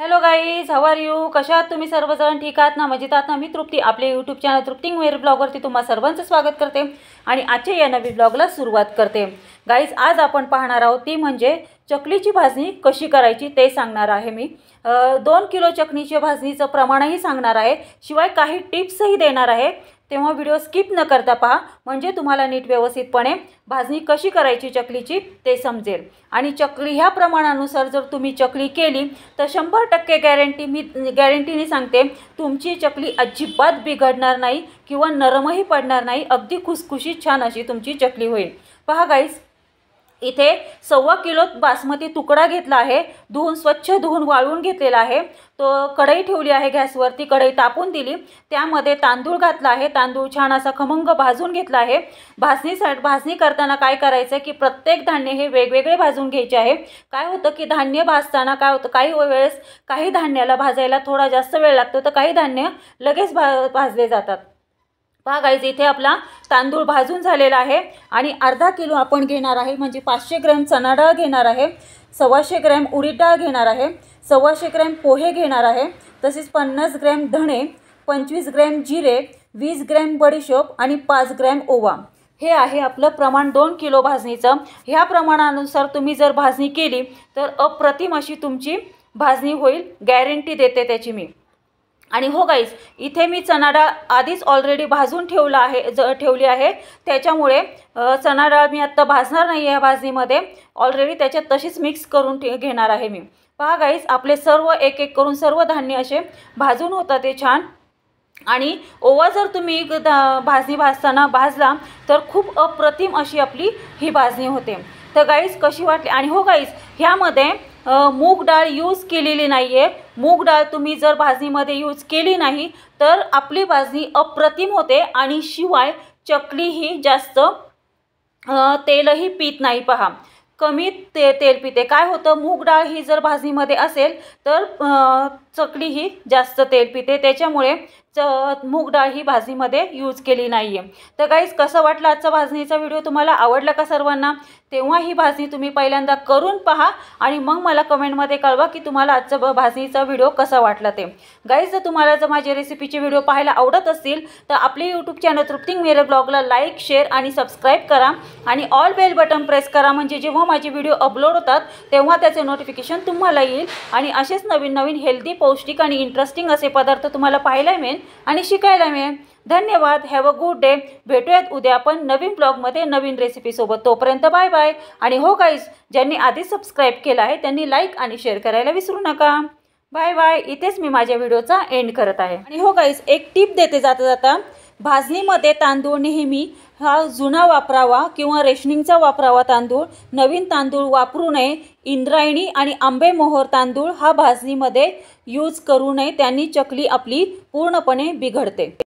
hello guys हवार you कशात तुम्ही सर्वजण ठीक आहात ना मजेत आहात ना मी तृप्ती आपले यूट्यूब चॅनल तृप्तिंग वेर ब्लॉगवरती तुम्हाला सर्वांचं स्वागत करते आणि आजच्या या नवी ब्लॉगला सुरुवात करते गाईज आज आपण पाहणार आहोत ती म्हणजे चकलीची भाजणी कशी करायची ते सांगणार आहे मी दोन किलो चकलीच्या भाजणीचं प्रमाणही सांगणार आहे शिवाय काही टिप्सही देणार आहे तेव्हा व्हिडिओ स्किप न करता पहा म्हणजे तुम्हाला नीट व्यवस्थितपणे भाजणी कशी करायची चकलीची ते समजेल आणि चकली ह्या प्रमाणानुसार जर तुम्ही चकली केली तर शंभर टक्के गॅरंटी मी गॅरंटीने सांगते तुमची चकली अजिबात बिघडणार नाही किंवा नरमही पडणार नाही अगदी खुसखुशी छान अशी तुमची चकली होईल पहा गाईस इथे सव्वा किलो बासमती तुकडा घेतला आहे धुवून स्वच्छ धुवून वाळवून घेतलेला आहे तो कढई ठेवली आहे गॅसवरती कढई तापून दिली त्यामध्ये तांदूळ घातला आहे तांदूळ छान असा खमंग भाजून घेतला आहे भाजणीसाठी भाजणी करताना काय करायचं की प्रत्येक धान्य हे वेगवेगळे भाजून घ्यायचे आहे काय होतं की धान्य भाजताना काय होतं काही वेळेस काही धान्याला भाजायला थोडा जास्त वेळ लागतो तर काही धान्य लगेच भा भाजले जातात पहा गाईज इथे आपला तांदूळ भाजून झालेला आहे आणि अर्धा किलो आपण घेणार आहे म्हणजे पाचशे ग्रॅम चणा डाळ घेणार आहे सव्वाशे ग्रॅम उडीद डाळ घेणार आहे सव्वाशे ग्रॅम पोहे घेणार आहे तसेच पन्नास ग्रॅम धणे पंचवीस ग्रॅम जिरे वीस ग्रॅम बडीशोप आणि पाच ग्रॅम ओवा हे आहे आपलं प्रमाण दोन किलो भाजणीचं ह्या प्रमाणानुसार तुम्ही जर भाजणी केली तर अप्रतिम अशी तुमची भाजणी होईल गॅरंटी देते त्याची मी आणि हो गाईज इथे मी चणा डाळ आधीच ऑलरेडी भाजून ठेवला आहे ज ठेवली आहे त्याच्यामुळे चणा डाळ मी आत्ता भाजणार नाही आहे भाजणीमध्ये ऑलरेडी त्याच्यात तशीच मिक्स करून ठे घेणार आहे मी पहा गाईज आपले सर्व एक एक करून सर्व धान्य असे भाजून होतात ते छान आणि ओवा जर तुम्ही भाजणी भाजताना भाजला तर खूप अप्रतिम अशी आपली ही भाजणी होते तर गाईज कशी वाटली आणि हो गाईज ह्यामध्ये मूग डाळ यूज केलेली नाही आहे मूग डाळ तुम्ही जर भाजणीमध्ये यूज केली नाही तर आपली भाजणी अप्रतिम होते आणि शिवाय चकली ही जास्त तेलही पीत नाही पहा कमी ते तेल पिते काय होतं मूग डाळ ही जर भाजीमध्ये असेल तर चकली ही जास्त तेल पिते त्याच्यामुळे च मूग डाळ ही भाजीमध्ये यूज केली नाही आहे तर काहीच कसं वाटलं आजचा भाजणीचा व्हिडिओ तुम्हाला आवडला का सर्वांना तेव्हा ही भाजणी तुम्ही पहिल्यांदा करून पहा आणि मग मला कमेंटमध्ये कळवा की तुम्हाला आजचा भाजणीचा व्हिडिओ कसा वाटला ते गाईज जर तुम्हाला जर माझ्या रेसिपीचे व्हिडिओ पाहायला आवडत असतील तर आपले यूट्यूब चॅनल तृप्तिंग मेरे ब्लॉगला लाईक शेअर आणि सबस्क्राईब करा आणि ऑल बेल बटन प्रेस करा म्हणजे जेव्हा माझे व्हिडिओ अपलोड होतात तेव्हा त्याचे नोटिफिकेशन तुम्हाला येईल आणि असेच नवीन नवीन हेल्दी पौष्टिक आणि इंटरेस्टिंग असे पदार्थ तुम्हाला पाहायला मिळेल आणि शिकायला मिळेल धन्यवाद हॅव अ गुड डे भेटूयात उद्या आपण नवीन ब्लॉगमध्ये नवीन रेसिपीसोबत तोपर्यंत बाय बाय आणि हो काहीच ज्यांनी आधीच सबस्क्राईब केलं आहे त्यांनी लाईक आणि शेअर करायला विसरू नका बाय बाय इथेच मी माझ्या व्हिडिओचा एंड करत आहे आणि हो काहीच एक टिप देते जाता जाता भाजणीमध्ये तांदूळ नेहमी हा जुना वापरावा किंवा रेशनिंगचा वापरावा तांदूळ नवीन तांदूळ वापरू नये इंद्रायणी आणि आंबेमोहर तांदूळ हा भाजणीमध्ये यूज करू नये त्यांनी चकली आपली पूर्णपणे बिघडते